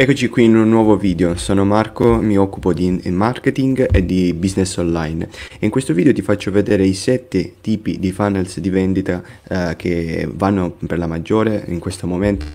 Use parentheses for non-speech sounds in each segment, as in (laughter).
Eccoci qui in un nuovo video, sono Marco, mi occupo di marketing e di business online. In questo video ti faccio vedere i 7 tipi di funnels di vendita eh, che vanno per la maggiore in questo momento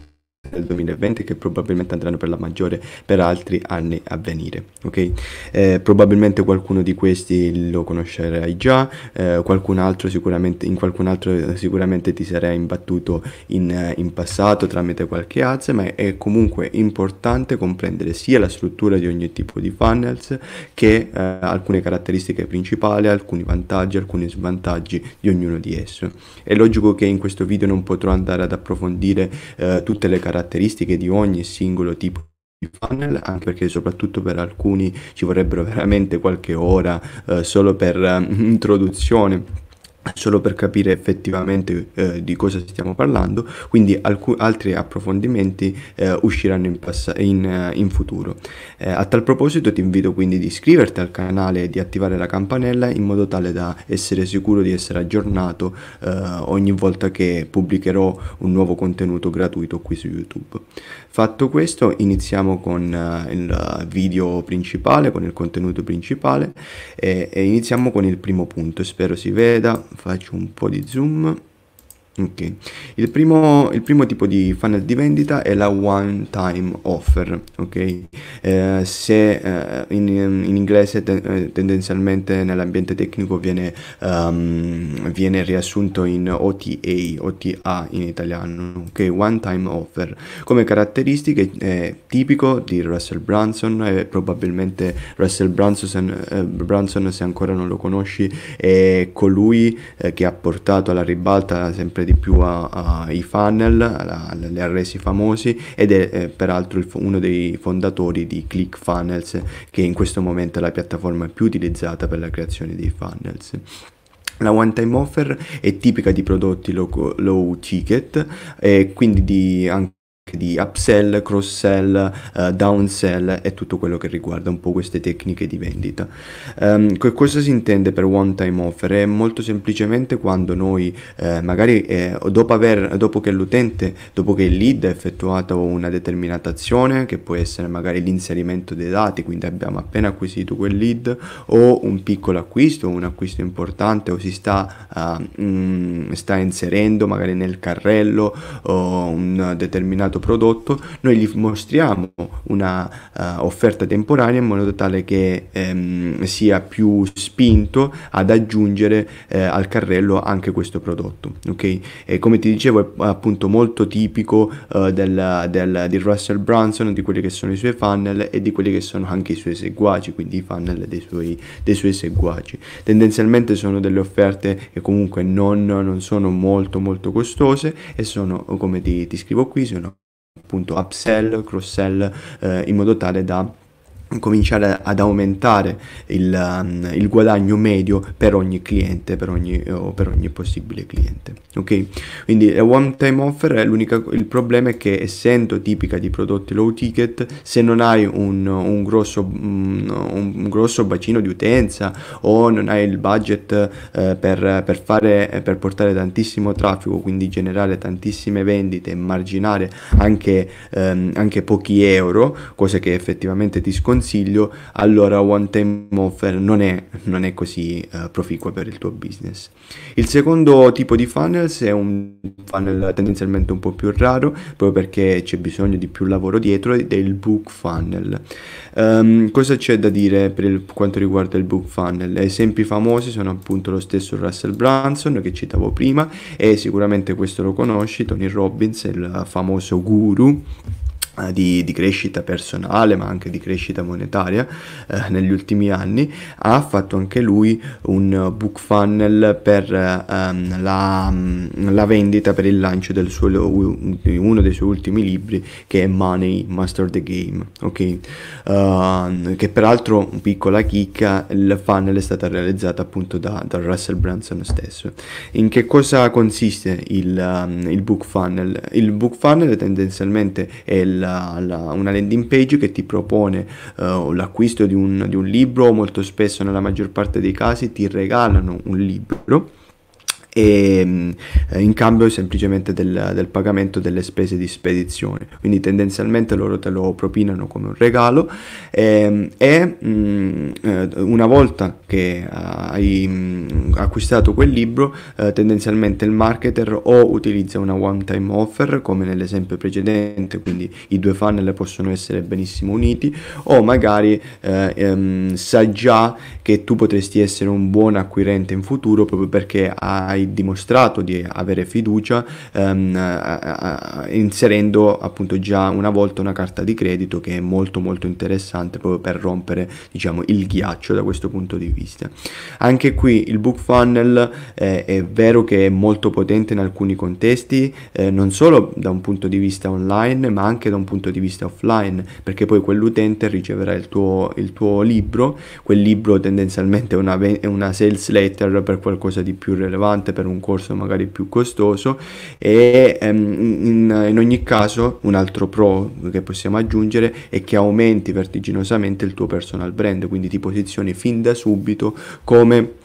del 2020 che probabilmente andranno per la maggiore per altri anni a venire, ok? Eh, probabilmente qualcuno di questi lo conoscerai già, eh, qualcun altro sicuramente, in qualcun altro eh, sicuramente ti sarai imbattuto in, eh, in passato tramite qualche ads, ma è comunque importante comprendere sia la struttura di ogni tipo di funnels che eh, alcune caratteristiche principali, alcuni vantaggi, alcuni svantaggi di ognuno di esso. È logico che in questo video non potrò andare ad approfondire eh, tutte le caratteristiche caratteristiche di ogni singolo tipo di funnel, anche perché soprattutto per alcuni ci vorrebbero veramente qualche ora eh, solo per eh, (laughs) introduzione solo per capire effettivamente eh, di cosa stiamo parlando, quindi alc- altri approfondimenti eh, usciranno in, pass- in, eh, in futuro. Eh, a tal proposito ti invito quindi ad iscriverti al canale e di attivare la campanella in modo tale da essere sicuro di essere aggiornato eh, ogni volta che pubblicherò un nuovo contenuto gratuito qui su YouTube. Fatto questo iniziamo con eh, il video principale, con il contenuto principale e, e iniziamo con il primo punto, spero si veda, faccio un po' di zoom Okay. Il, primo, il, primo, tipo di funnel di vendita è la one time offer, okay? eh, se eh, in, in, inglese te, eh, tendenzialmente nell'ambiente tecnico viene, um, viene, riassunto in OTA, OTA in italiano, okay? one time offer. Come caratteristiche è tipico di Russell Branson e probabilmente Russell Branson, eh, Branson, se ancora non lo conosci è colui eh, che ha portato alla ribalta sempre sempre di più ai funnel, alle RS famosi ed è eh, peraltro il, uno dei fondatori di ClickFunnels che in questo momento è la piattaforma più utilizzata per la creazione dei funnels. La one time offer è tipica di prodotti low, low ticket e quindi di anche di upsell, cross-sell, uh, downsell e tutto quello che riguarda un po' queste tecniche di vendita. Um, cosa si intende per one time offer? È molto semplicemente quando noi eh, magari eh, dopo, aver, dopo che l'utente, dopo che il lead ha effettuato una determinata azione, che può essere magari l'inserimento dei dati, quindi abbiamo appena acquisito quel lead o un piccolo acquisto, un acquisto importante o si sta, uh, ehm, mh, mm, sta inserendo magari nel carrello un determinato prodotto, noi gli mostriamo una uh, offerta temporanea in modo tale che ehm, sia più spinto ad aggiungere eh, al carrello anche questo prodotto. Okay? E come ti dicevo è appunto molto tipico uh, del, del, di Russell Brunson, di quelli che sono i suoi funnel e di quelli che sono anche i suoi seguaci, quindi i funnel dei suoi, dei suoi seguaci. Tendenzialmente sono delle offerte che comunque non, non sono molto molto costose e sono come ti, ti scrivo qui sono appunto upsell, cross sell eh, in modo tale da cominciare ad aumentare il, um, il, guadagno medio per ogni cliente per ogni, per ogni possibile cliente ok quindi la one time offer è l'unica il problema è che essendo tipica di prodotti low ticket se non hai un, un, grosso, un, mm, un grosso bacino di utenza o non hai il budget eh, per, per, fare eh, per portare tantissimo traffico quindi generare tantissime vendite e marginare anche, ehm, anche pochi euro cosa che effettivamente ti sconsiglio consiglio, allora one time offer non è, non è così uh, eh, proficua per il tuo business. Il secondo tipo di funnels è un funnel tendenzialmente un po' più raro, proprio perché c'è bisogno di più lavoro dietro, ed è il book funnel. Um, cosa c'è da dire per il, quanto riguarda il book funnel? Esempi famosi sono appunto lo stesso Russell Branson che citavo prima e sicuramente questo lo conosci, Tony Robbins, il famoso guru eh, di, di, crescita personale ma anche di crescita monetaria eh, negli ultimi anni ha fatto anche lui un book funnel per ehm, la, mm, la, vendita per il lancio del suo, uno dei suoi ultimi libri che è Money Master the Game ok uh, che peraltro piccola chicca il funnel è stata realizzata appunto da, da Russell Branson stesso in che cosa consiste il, um, il book funnel il book funnel tendenzialmente è il la, la, una landing page che ti propone uh, l'acquisto di un, di un libro, molto spesso nella maggior parte dei casi ti regalano un libro e eh, in cambio semplicemente del, del, pagamento delle spese di spedizione quindi tendenzialmente loro te lo propinano come un regalo ehm, e, mm, e eh, una volta che hai mm, acquistato quel libro eh, tendenzialmente il marketer o utilizza una one time offer come nell'esempio precedente quindi i due funnel possono essere benissimo uniti o magari eh, ehm, sa già che tu potresti essere un buon acquirente in futuro proprio perché hai dimostrato di avere fiducia ehm, a, eh, a, eh, inserendo appunto già una volta una carta di credito che è molto molto interessante proprio per rompere diciamo il ghiaccio da questo punto di vista. Anche qui il book funnel eh, è vero che è molto potente in alcuni contesti, eh, non solo da un punto di vista online ma anche da un punto di vista offline, perché poi quell'utente riceverà il tuo, il tuo libro, quel libro tendenzialmente è una, è una sales letter per qualcosa di più rilevante per un corso magari più costoso e ehm, in, in, ogni caso un altro pro che possiamo aggiungere è che aumenti vertiginosamente il tuo personal brand, quindi ti posizioni fin da subito come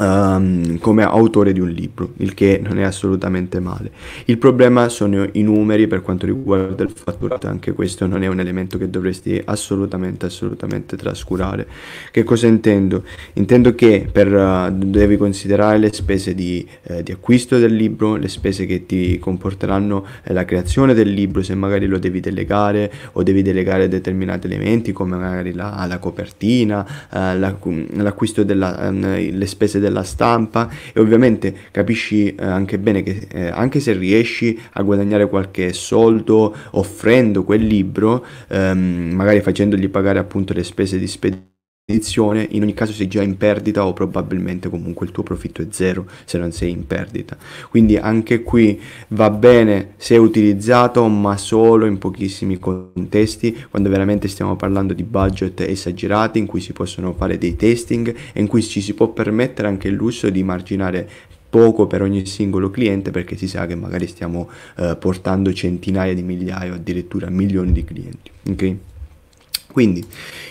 Um, come autore di un libro, il che non è assolutamente male. Il problema sono i numeri per quanto riguarda il fatturato, anche questo non è un elemento che dovresti assolutamente, assolutamente trascurare. Che cosa intendo? Intendo che per, uh, devi considerare le spese di, eh, di, acquisto del libro, le spese che ti comporteranno eh, la creazione del libro, se magari lo devi delegare o devi delegare determinati elementi come magari la, la copertina, uh, la, l'acquisto delle ehm, spese della della stampa e ovviamente capisci eh, anche bene che eh, anche se riesci a guadagnare qualche soldo offrendo quel libro, ehm, magari facendogli pagare appunto le spese di spedizione, edizione, in ogni caso sei già in perdita o probabilmente comunque il tuo profitto è zero se non sei in perdita. Quindi anche qui va bene se utilizzato, ma solo in pochissimi contesti, quando veramente stiamo parlando di budget esagerati in cui si possono fare dei testing e in cui ci si può permettere anche il lusso di marginare poco per ogni singolo cliente perché si sa che magari stiamo eh, portando centinaia di migliaia o addirittura milioni di clienti. Okay? Quindi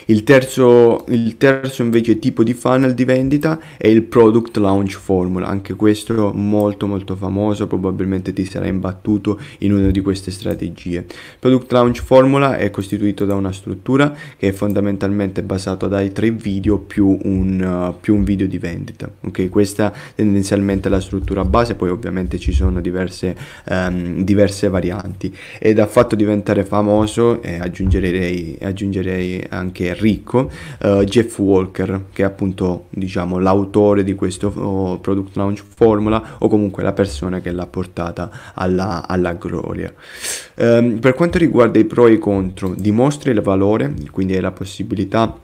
il terzo, il terzo invece tipo di funnel di vendita è il product launch formula, anche questo molto molto famoso, probabilmente ti sarai imbattuto in una di queste strategie. Product launch formula è costituito da una struttura che è fondamentalmente basata dai tre video più un, uh, più un video di vendita. Ok, questa è tendenzialmente la struttura base, poi ovviamente ci sono diverse, um, diverse varianti ed ha fatto diventare famoso, e eh, aggiungerei, aggiungerei direi anche ricco, uh, Jeff Walker, che è appunto diciamo, l'autore di questo oh, product launch formula o comunque la persona che l'ha portata alla, alla gloria. Um, per quanto riguarda i pro e i contro, dimostra il valore, quindi è la possibilità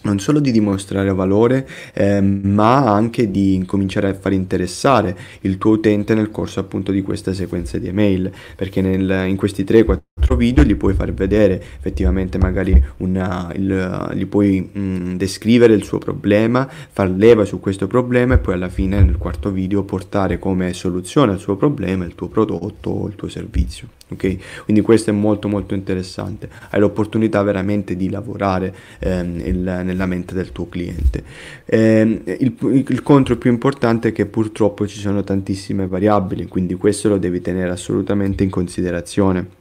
non solo di dimostrare valore, eh, ma anche di incominciare a far interessare il tuo utente nel corso appunto di questa sequenza di email, perché nel, in questi 3-4 altro video gli puoi far vedere effettivamente magari una, eh, il, gli puoi mh, mm, descrivere il suo problema, far leva su questo problema e poi alla fine nel quarto video portare come soluzione al suo problema il tuo prodotto o il tuo servizio. ok Quindi questo è molto molto interessante, hai l'opportunità veramente di lavorare ehm, il, nella mente del tuo cliente. Ehm, il, il contro più importante è che purtroppo ci sono tantissime variabili, quindi questo lo devi tenere assolutamente in considerazione.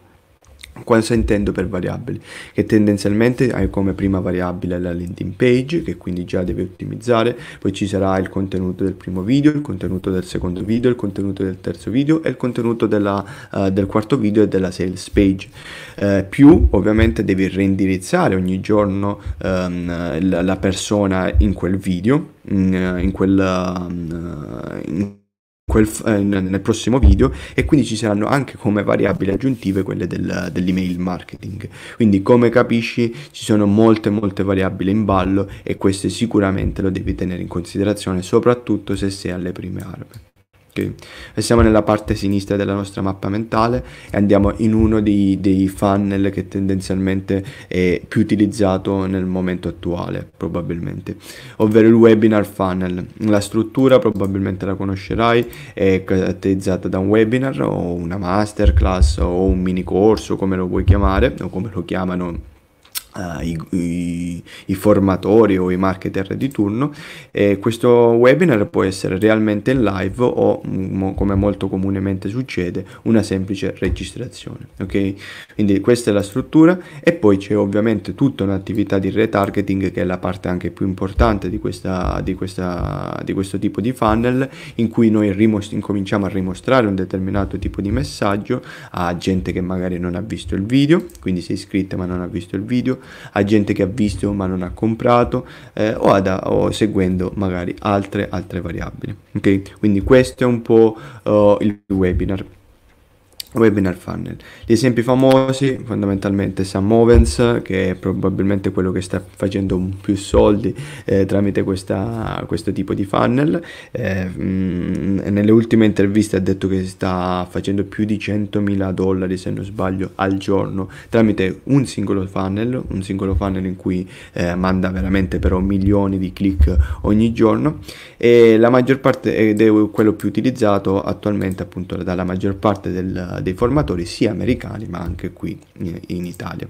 Cosa intendo per variabili? Che tendenzialmente hai come prima variabile la landing page, che quindi già devi ottimizzare, poi ci sarà il contenuto del primo video, il contenuto del secondo video, il contenuto del terzo video e il contenuto della, uh, del quarto video e della sales page. Uh, più ovviamente devi reindirizzare ogni giorno um, la persona in quel video, in, eh, in quella... Ehm, in quel, eh, nel prossimo video e quindi ci saranno anche come variabili aggiuntive quelle del, dell'email marketing. Quindi come capisci ci sono molte molte variabili in ballo e queste sicuramente lo devi tenere in considerazione soprattutto se sei alle prime armi ok? siamo nella parte sinistra della nostra mappa mentale e andiamo in uno dei, dei funnel che tendenzialmente è più utilizzato nel momento attuale, probabilmente, ovvero il webinar funnel. La struttura probabilmente la conoscerai, è caratterizzata da un webinar o una masterclass o un mini corso, come lo vuoi chiamare o come lo chiamano Uh, i, i, i, formatori o i marketer di turno e questo webinar può essere realmente in live o mo, come molto comunemente succede una semplice registrazione ok quindi questa è la struttura e poi c'è ovviamente tutta un'attività di retargeting che è la parte anche più importante di, questa, di, questa, di questo tipo di funnel in cui noi rimos- incominciamo a rimostrare un determinato tipo di messaggio a gente che magari non ha visto il video quindi si è iscritta ma non ha visto il video a gente che ha visto ma non ha comprato eh, o, ad, o, seguendo magari altre, altre variabili. Okay? Quindi questo è un po' uh, il webinar webinar funnel. Gli esempi famosi fondamentalmente Sam Ovens che è probabilmente quello che sta facendo più soldi eh, tramite questa, questo tipo di funnel. Eh, mh, mm, nelle ultime interviste ha detto che sta facendo più di 100.000 dollari se non sbaglio al giorno tramite un singolo funnel, un singolo funnel in cui eh, manda veramente però milioni di click ogni giorno e la maggior parte ed è quello più utilizzato attualmente appunto dalla maggior parte del dei formatori sia americani ma anche qui in, eh, in Italia.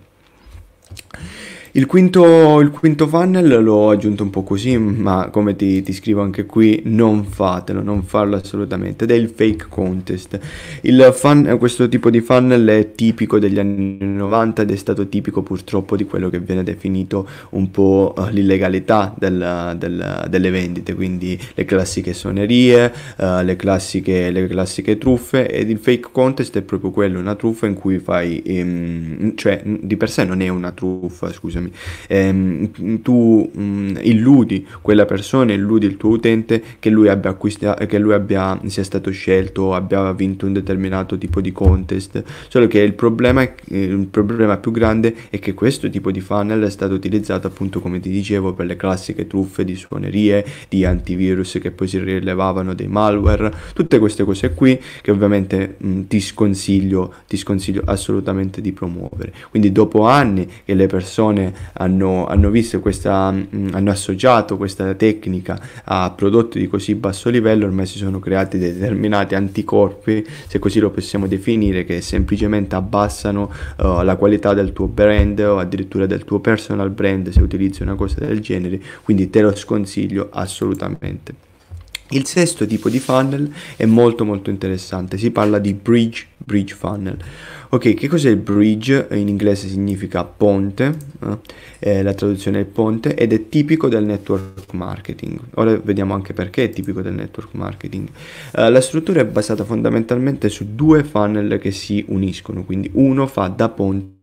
Il quinto, il quinto funnel l'ho aggiunto un po' così, ma come ti, ti, scrivo anche qui, non fatelo, non farlo assolutamente, ed è il fake contest. Il fun, questo tipo di funnel è tipico degli anni 90 ed è stato tipico purtroppo di quello che viene definito un po' eh, l'illegalità del, del, delle vendite, quindi le classiche suonerie, uh, eh, le, classiche, le, classiche, truffe, ed il fake contest è proprio quello, una truffa in cui fai, um, cioè di per sé non è una truffa, scusami problemi. Ehm, tu mh, mm, illudi quella persona, illudi il tuo utente che lui, abbia acquista- che lui abbia, sia stato scelto, abbia vinto un determinato tipo di contest, solo che il problema, il problema più grande è che questo tipo di funnel è stato utilizzato appunto come ti dicevo per le classiche truffe di suonerie, di antivirus che poi si rilevavano dei malware, tutte queste cose qui che ovviamente mh, mm, ti sconsiglio, ti sconsiglio assolutamente di promuovere. Quindi dopo anni che le persone hanno, hanno, visto questa, mm, hanno associato questa tecnica a prodotti di così basso livello, ormai si sono creati determinati anticorpi, se così lo possiamo definire, che semplicemente abbassano uh, la qualità del tuo brand o addirittura del tuo personal brand se utilizzi una cosa del genere, quindi te lo sconsiglio assolutamente. Il sesto tipo di funnel è molto molto interessante, si parla di bridge, bridge funnel. Ok, che cos'è il bridge? In inglese significa ponte, eh? eh, la traduzione è ponte ed è tipico del network marketing. Ora vediamo anche perché è tipico del network marketing. Eh, la struttura è basata fondamentalmente su due funnel che si uniscono, quindi uno fa da ponte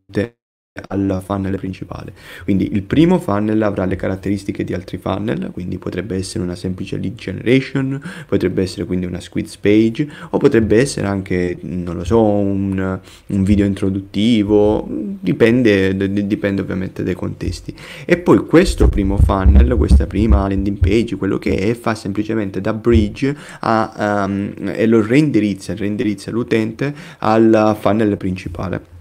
al funnel principale. Quindi il primo funnel avrà le caratteristiche di altri funnel, quindi potrebbe essere una semplice lead generation, potrebbe essere quindi una squiz page o potrebbe essere anche, non lo so, un, un video introduttivo, dipende, dipende ovviamente dai contesti. E poi questo primo funnel, questa prima landing page, quello che è, fa semplicemente da bridge a, um, e lo reindirizza, reindirizza l'utente al funnel principale.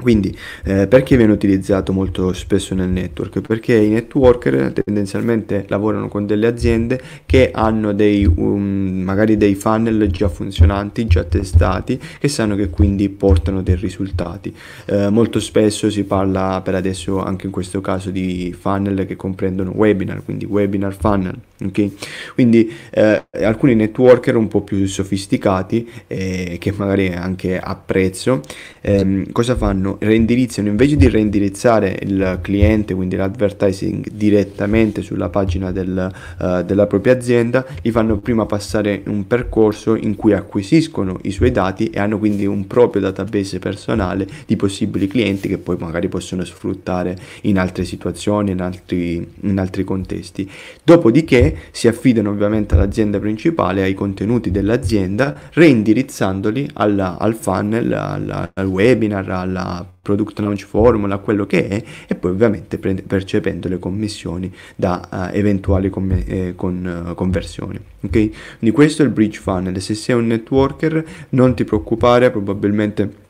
Quindi eh, perché viene utilizzato molto spesso nel network? Perché i networker tendenzialmente lavorano con delle aziende che hanno dei, um, magari dei funnel già funzionanti, già testati, che sanno che quindi portano dei risultati. Eh, molto spesso si parla per adesso anche in questo caso di funnel che comprendono webinar, quindi webinar funnel. Okay? Quindi eh, alcuni networker un po' più sofisticati eh, che magari anche apprezzo, ehm, cosa fanno? fanno reindirizzano invece di reindirizzare il cliente quindi l'advertising direttamente sulla pagina del, uh, della propria azienda gli fanno prima passare un percorso in cui acquisiscono i suoi dati e hanno quindi un proprio database personale di possibili clienti che poi magari possono sfruttare in altre situazioni in altri, in altri contesti dopodiché si affidano ovviamente all'azienda principale ai contenuti dell'azienda reindirizzandoli alla, al funnel alla, al webinar alla product launch formula, quello che è, e poi ovviamente prende, percependo le commissioni da uh, eventuali com- eh, con, uh, conversioni. Ok, Quindi questo è il bridge funnel. Se sei un networker, non ti preoccupare, probabilmente.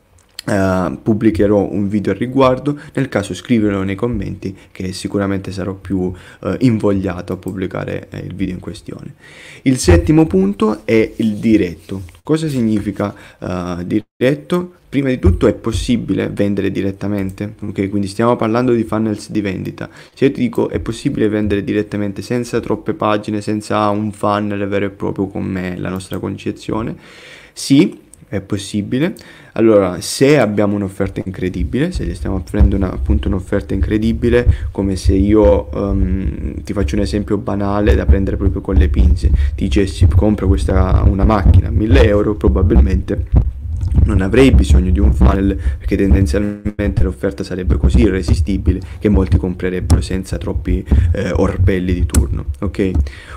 Uh, pubblicherò un video al riguardo nel caso scrivelo nei commenti che sicuramente sarò più uh, invogliato a pubblicare eh, il video in questione il settimo punto è il diretto cosa significa uh, diretto prima di tutto è possibile vendere direttamente, ok? Quindi stiamo parlando di funnels di vendita. Se io ti dico è possibile vendere direttamente senza troppe pagine, senza un funnel vero e proprio come la nostra concezione, sì, è possibile. Allora, se abbiamo un'offerta incredibile, se gli stiamo offrendo una, appunto un'offerta incredibile, come se io um, ti faccio un esempio banale da prendere proprio con le pinze, ti dicessi compro questa, una macchina 1000 euro, probabilmente non avrei bisogno di un funnel perché tendenzialmente l'offerta sarebbe così irresistibile che molti comprerebbero senza troppi eh, orpelli di turno. Okay?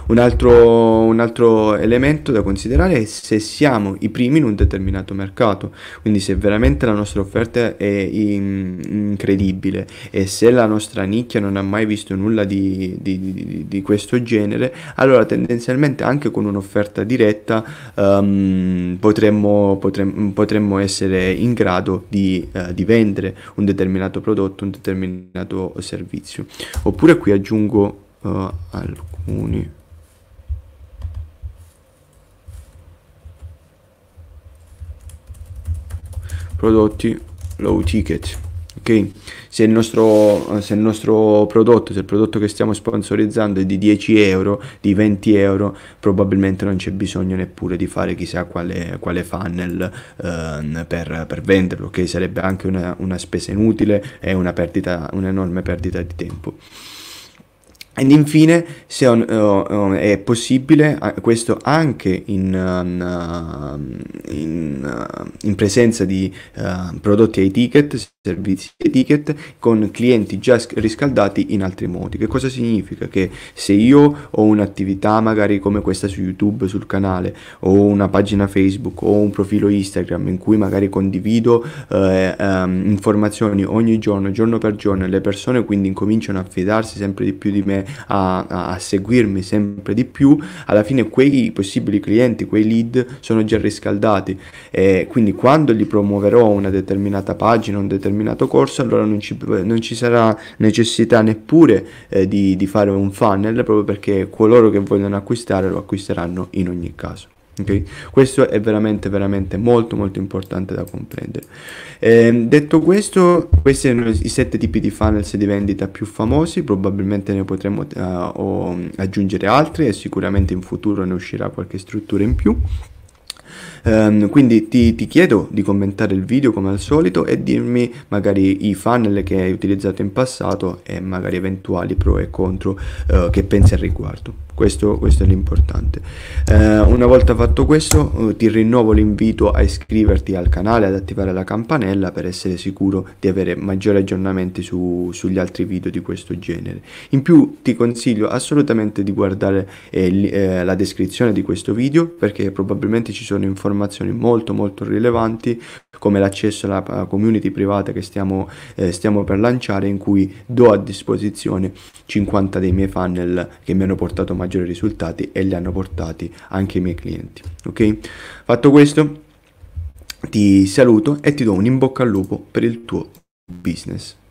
Un, altro, un altro elemento da considerare è se siamo i primi in un determinato mercato, quindi se veramente la nostra offerta è in, incredibile e se la nostra nicchia non ha mai visto nulla di, di, di, di questo genere, allora tendenzialmente anche con un'offerta diretta um, potremmo, potremmo, potremmo potremmo essere in grado di, eh, di vendere un determinato prodotto, un determinato servizio. Oppure qui aggiungo eh, alcuni prodotti low ticket ok? Se il, nostro, se il nostro prodotto, se il prodotto che stiamo sponsorizzando è di 10 euro, di 20 euro, probabilmente non c'è bisogno neppure di fare chissà quale, quale funnel eh, per, per, venderlo, ok? Sarebbe anche una, una spesa inutile e una perdita, un'enorme perdita di tempo. Ed infine, se on, uh, uh, è possibile, uh, questo anche in, um, in, um, in presenza di eh, prodotti ai ticket, servizi ticket con clienti già riscaldati in altri modi. Che cosa significa? Che se io ho un'attività magari come questa su YouTube, sul canale, o una pagina Facebook o un profilo Instagram in cui magari condivido eh, um, informazioni ogni giorno, giorno per giorno, e le persone quindi incominciano a fidarsi sempre di più di me, a, a seguirmi sempre di più, alla fine quei possibili clienti, quei lead sono già riscaldati e quindi quando gli promuoverò una determinata pagina, un determinato determinato corso, allora non ci, non ci sarà necessità neppure eh, di, di fare un funnel proprio perché coloro che vogliono acquistare lo acquisteranno in ogni caso. Okay? Questo è veramente, veramente molto, molto importante da comprendere. Eh, detto questo, questi sono i sette tipi di funnels di vendita più famosi, probabilmente ne potremo uh, aggiungere altri e sicuramente in futuro ne uscirà qualche struttura in più. Um, quindi ti, ti, chiedo di commentare il video come al solito e dirmi magari i funnel che hai utilizzato in passato e magari eventuali pro e contro uh, che pensi al riguardo questo, questo è l'importante eh, una volta fatto questo eh, ti rinnovo l'invito a iscriverti al canale ad attivare la campanella per essere sicuro di avere maggiori aggiornamenti su, sugli altri video di questo genere in più ti consiglio assolutamente di guardare eh, eh la descrizione di questo video perché probabilmente ci sono informazioni molto molto rilevanti come l'accesso alla community privata che stiamo, eh, stiamo, per lanciare in cui do a disposizione 50 dei miei funnel che mi hanno portato maggiormente maggiori risultati e li hanno portati anche i miei clienti. Ok? Fatto questo, ti saluto e ti do un in bocca al lupo per il tuo business.